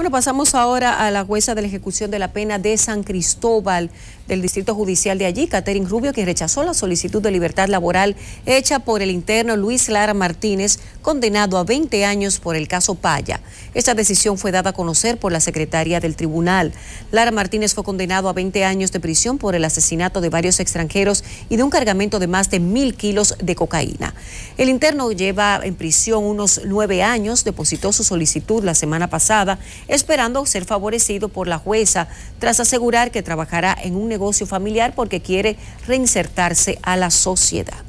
Bueno, pasamos ahora a la jueza de la ejecución de la pena de San Cristóbal del Distrito Judicial de allí, Caterin Rubio, que rechazó la solicitud de libertad laboral hecha por el interno Luis Lara Martínez condenado a 20 años por el caso Paya. Esta decisión fue dada a conocer por la secretaria del tribunal. Lara Martínez fue condenado a 20 años de prisión por el asesinato de varios extranjeros y de un cargamento de más de mil kilos de cocaína. El interno lleva en prisión unos nueve años, depositó su solicitud la semana pasada, esperando ser favorecido por la jueza, tras asegurar que trabajará en un negocio familiar porque quiere reinsertarse a la sociedad.